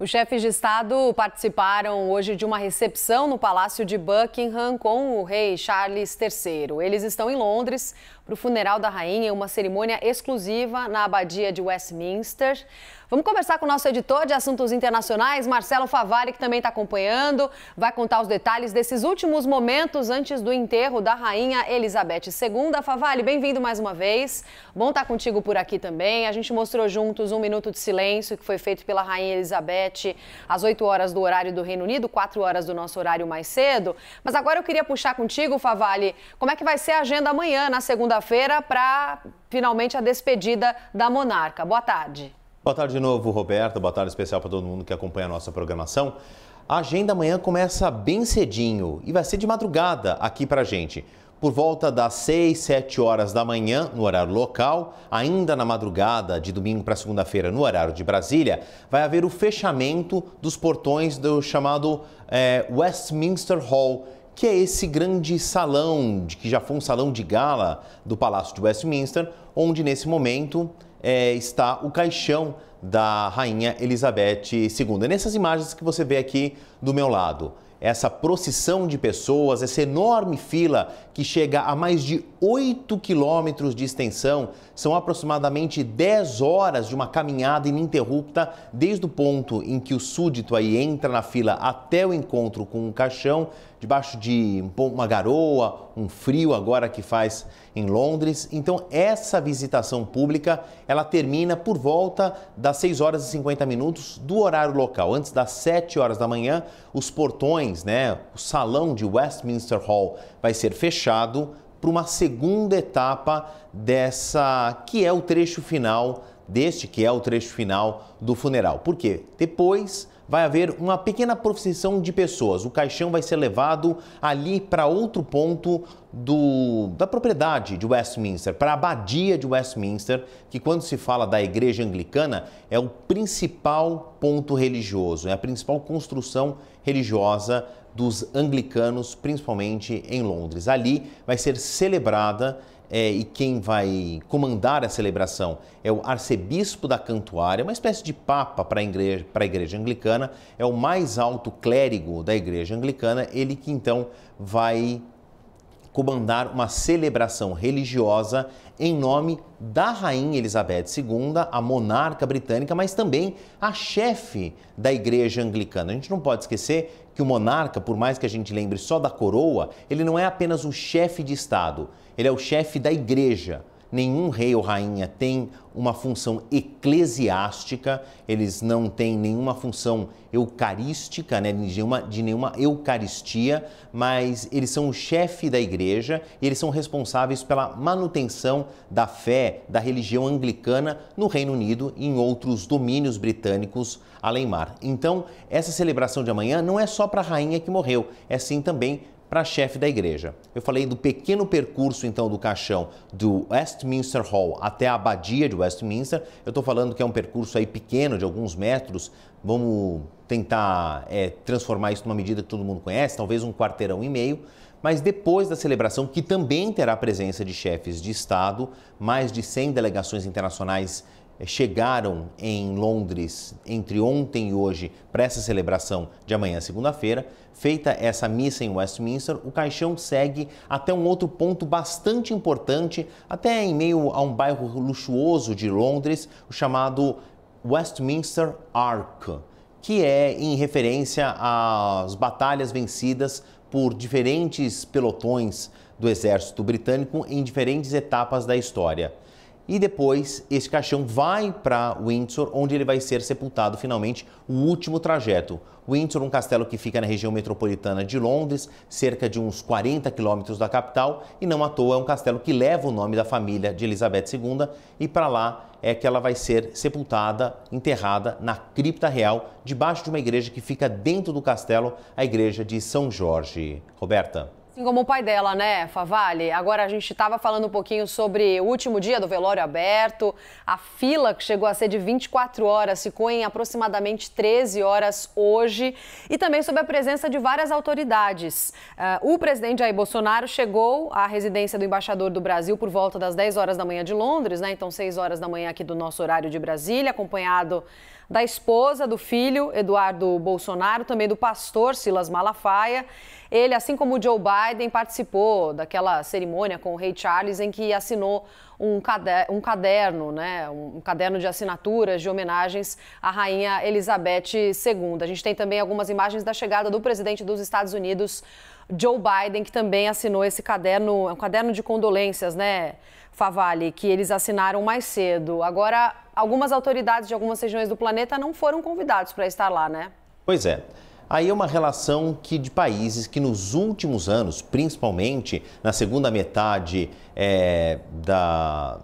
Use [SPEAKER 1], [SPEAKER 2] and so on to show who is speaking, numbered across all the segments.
[SPEAKER 1] Os chefes de Estado participaram hoje de uma recepção no Palácio de Buckingham com o rei Charles III. Eles estão em Londres para o funeral da rainha, uma cerimônia exclusiva na abadia de Westminster. Vamos conversar com o nosso editor de assuntos internacionais, Marcelo Favari, que também está acompanhando, vai contar os detalhes desses últimos momentos antes do enterro da rainha Elizabeth II. Favari, bem-vindo mais uma vez. Bom estar tá contigo por aqui também. A gente mostrou juntos um minuto de silêncio que foi feito pela rainha Elizabeth às 8 horas do horário do Reino Unido, 4 horas do nosso horário mais cedo. Mas agora eu queria puxar contigo, Favari, como é que vai ser a agenda amanhã, na segunda feira para finalmente a despedida da monarca. Boa tarde.
[SPEAKER 2] Boa tarde de novo, Roberto. Boa tarde especial para todo mundo que acompanha a nossa programação. A agenda amanhã começa bem cedinho e vai ser de madrugada aqui para gente. Por volta das 6, 7 horas da manhã, no horário local, ainda na madrugada de domingo para segunda-feira, no horário de Brasília, vai haver o fechamento dos portões do chamado é, Westminster Hall, que é esse grande salão, que já foi um salão de gala do Palácio de Westminster, onde nesse momento é, está o caixão da Rainha Elizabeth II. É nessas imagens que você vê aqui do meu lado essa procissão de pessoas, essa enorme fila que chega a mais de 8 quilômetros de extensão, são aproximadamente 10 horas de uma caminhada ininterrupta desde o ponto em que o súdito aí entra na fila até o encontro com um caixão, debaixo de uma garoa, um frio agora que faz em Londres. Então essa visitação pública, ela termina por volta das 6 horas e 50 minutos do horário local. Antes das 7 horas da manhã, os portões né? O salão de Westminster Hall vai ser fechado para uma segunda etapa dessa que é o trecho final deste que é o trecho final do funeral. Por quê? Depois vai haver uma pequena procissão de pessoas. O caixão vai ser levado ali para outro ponto do, da propriedade de Westminster, para a abadia de Westminster, que quando se fala da igreja anglicana é o principal ponto religioso, é a principal construção religiosa dos anglicanos, principalmente em Londres. Ali vai ser celebrada é, e quem vai comandar a celebração é o arcebispo da Cantuária, uma espécie de papa para a igreja, igreja anglicana, é o mais alto clérigo da igreja anglicana, ele que então vai comandar uma celebração religiosa em nome da Rainha Elizabeth II, a monarca britânica, mas também a chefe da Igreja Anglicana. A gente não pode esquecer que o monarca, por mais que a gente lembre só da coroa, ele não é apenas o chefe de Estado, ele é o chefe da Igreja nenhum rei ou rainha tem uma função eclesiástica, eles não têm nenhuma função eucarística, né, de, nenhuma, de nenhuma eucaristia, mas eles são o chefe da igreja e eles são responsáveis pela manutenção da fé da religião anglicana no Reino Unido e em outros domínios britânicos além mar. Então, essa celebração de amanhã não é só para a rainha que morreu, é sim também para chefe da igreja. Eu falei do pequeno percurso então do caixão do Westminster Hall até a abadia de Westminster. Eu estou falando que é um percurso aí pequeno de alguns metros. Vamos tentar é, transformar isso numa medida que todo mundo conhece, talvez um quarteirão e meio. Mas depois da celebração, que também terá a presença de chefes de Estado, mais de 100 delegações internacionais eh, chegaram em Londres entre ontem e hoje para essa celebração de amanhã, segunda-feira. Feita essa missa em Westminster, o caixão segue até um outro ponto bastante importante, até em meio a um bairro luxuoso de Londres, o chamado Westminster Ark, que é em referência às batalhas vencidas por diferentes pelotões do exército britânico em diferentes etapas da história e depois esse caixão vai para Windsor, onde ele vai ser sepultado finalmente o último trajeto. Windsor, um castelo que fica na região metropolitana de Londres, cerca de uns 40 quilômetros da capital, e não à toa é um castelo que leva o nome da família de Elizabeth II, e para lá é que ela vai ser sepultada, enterrada na cripta real, debaixo de uma igreja que fica dentro do castelo, a igreja de São Jorge. Roberta.
[SPEAKER 1] Assim como o pai dela, né, Favale? Agora a gente estava falando um pouquinho sobre o último dia do velório aberto, a fila que chegou a ser de 24 horas, ficou em aproximadamente 13 horas hoje, e também sobre a presença de várias autoridades. Uh, o presidente Jair Bolsonaro chegou à residência do embaixador do Brasil por volta das 10 horas da manhã de Londres, né? Então 6 horas da manhã aqui do nosso horário de Brasília, acompanhado da esposa, do filho, Eduardo Bolsonaro, também do pastor Silas Malafaia. Ele, assim como o Joe Biden, participou daquela cerimônia com o rei Charles em que assinou um caderno, um caderno, né, um caderno de assinaturas de homenagens à rainha Elizabeth II. A gente tem também algumas imagens da chegada do presidente dos Estados Unidos, Joe Biden, que também assinou esse caderno, é um caderno de condolências, né, Favale, que eles assinaram mais cedo. Agora, algumas autoridades de algumas regiões do planeta não foram convidados para estar lá, né?
[SPEAKER 2] Pois é. Aí é uma relação que de países que nos últimos anos, principalmente na segunda metade é, da,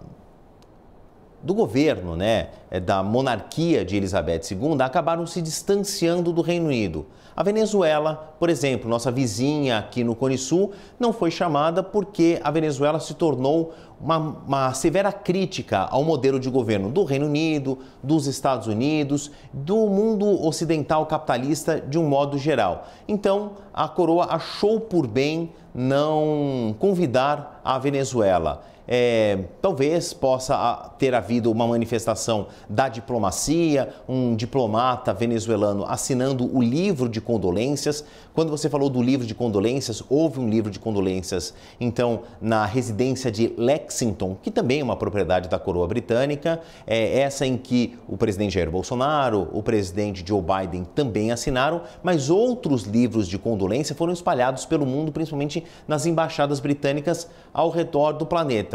[SPEAKER 2] do governo, né, é, da monarquia de Elizabeth II, acabaram se distanciando do Reino Unido. A Venezuela, por exemplo, nossa vizinha aqui no Cone Sul, não foi chamada porque a Venezuela se tornou uma, uma severa crítica ao modelo de governo do Reino Unido, dos Estados Unidos, do mundo ocidental capitalista de um modo geral. Então, a coroa achou por bem não convidar a Venezuela é, talvez possa ter havido uma manifestação da diplomacia, um diplomata venezuelano assinando o livro de condolências. Quando você falou do livro de condolências, houve um livro de condolências, então, na residência de Lexington, que também é uma propriedade da coroa britânica, é essa em que o presidente Jair Bolsonaro, o presidente Joe Biden também assinaram, mas outros livros de condolência foram espalhados pelo mundo, principalmente nas embaixadas britânicas ao redor do planeta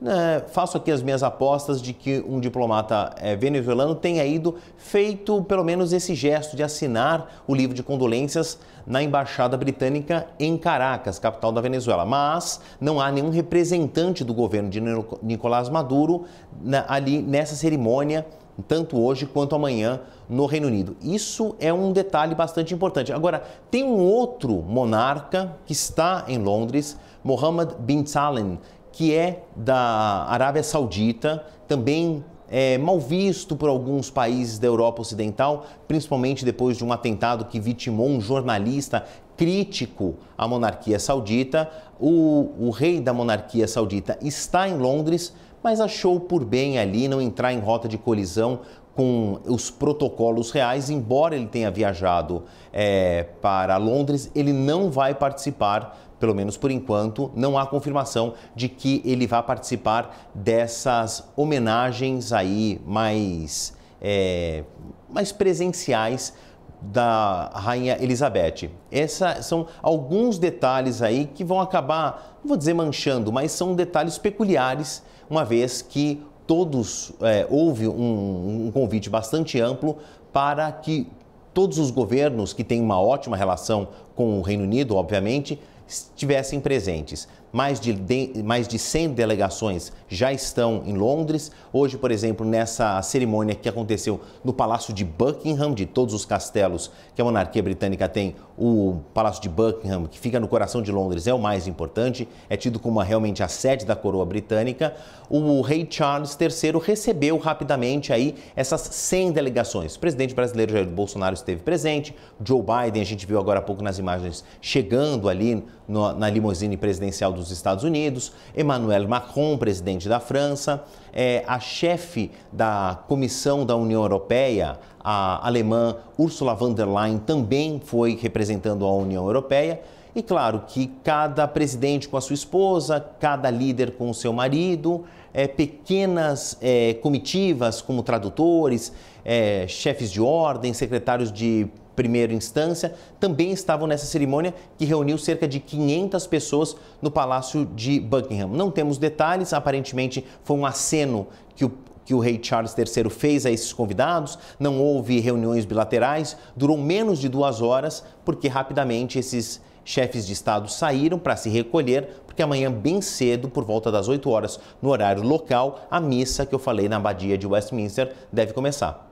[SPEAKER 2] né, faço aqui as minhas apostas de que um diplomata é, venezuelano tenha ido feito pelo menos esse gesto de assinar o livro de condolências na embaixada britânica em Caracas, capital da Venezuela. Mas não há nenhum representante do governo de Nicolás Maduro na, né, ali nessa cerimônia tanto hoje quanto amanhã no Reino Unido. Isso é um detalhe bastante importante. Agora, tem um outro monarca que está em Londres, Mohammed bin Salem, que é da Arábia Saudita, também é, mal visto por alguns países da Europa Ocidental, principalmente depois de um atentado que vitimou um jornalista crítico à monarquia saudita. O, o rei da monarquia saudita está em Londres, mas achou por bem ali não entrar em rota de colisão com os protocolos reais, embora ele tenha viajado é, para Londres, ele não vai participar pelo menos por enquanto, não há confirmação de que ele vá participar dessas homenagens aí mais, é, mais presenciais da Rainha Elizabeth. Esses são alguns detalhes aí que vão acabar, não vou dizer manchando, mas são detalhes peculiares, uma vez que todos é, houve um, um convite bastante amplo para que todos os governos que têm uma ótima relação com o Reino Unido, obviamente, estivessem presentes mais de, de, mais de 100 delegações já estão em Londres. Hoje, por exemplo, nessa cerimônia que aconteceu no Palácio de Buckingham, de todos os castelos que a monarquia britânica tem, o Palácio de Buckingham, que fica no coração de Londres, é o mais importante, é tido como realmente a sede da coroa britânica. O rei Charles III recebeu rapidamente aí essas 100 delegações. O presidente brasileiro Jair Bolsonaro esteve presente, Joe Biden, a gente viu agora há pouco nas imagens, chegando ali no, na limusine presidencial do dos Estados Unidos, Emmanuel Macron, presidente da França, é, a chefe da Comissão da União Europeia, a alemã Ursula von der Leyen, também foi representando a União Europeia. E claro que cada presidente com a sua esposa, cada líder com o seu marido, é, pequenas é, comitivas como tradutores, é, chefes de ordem, secretários de primeira instância, também estavam nessa cerimônia que reuniu cerca de 500 pessoas no Palácio de Buckingham. Não temos detalhes, aparentemente foi um aceno que o que o rei Charles III fez a esses convidados, não houve reuniões bilaterais, durou menos de duas horas, porque rapidamente esses chefes de Estado saíram para se recolher, porque amanhã, bem cedo, por volta das 8 horas, no horário local, a missa que eu falei na Abadia de Westminster deve começar.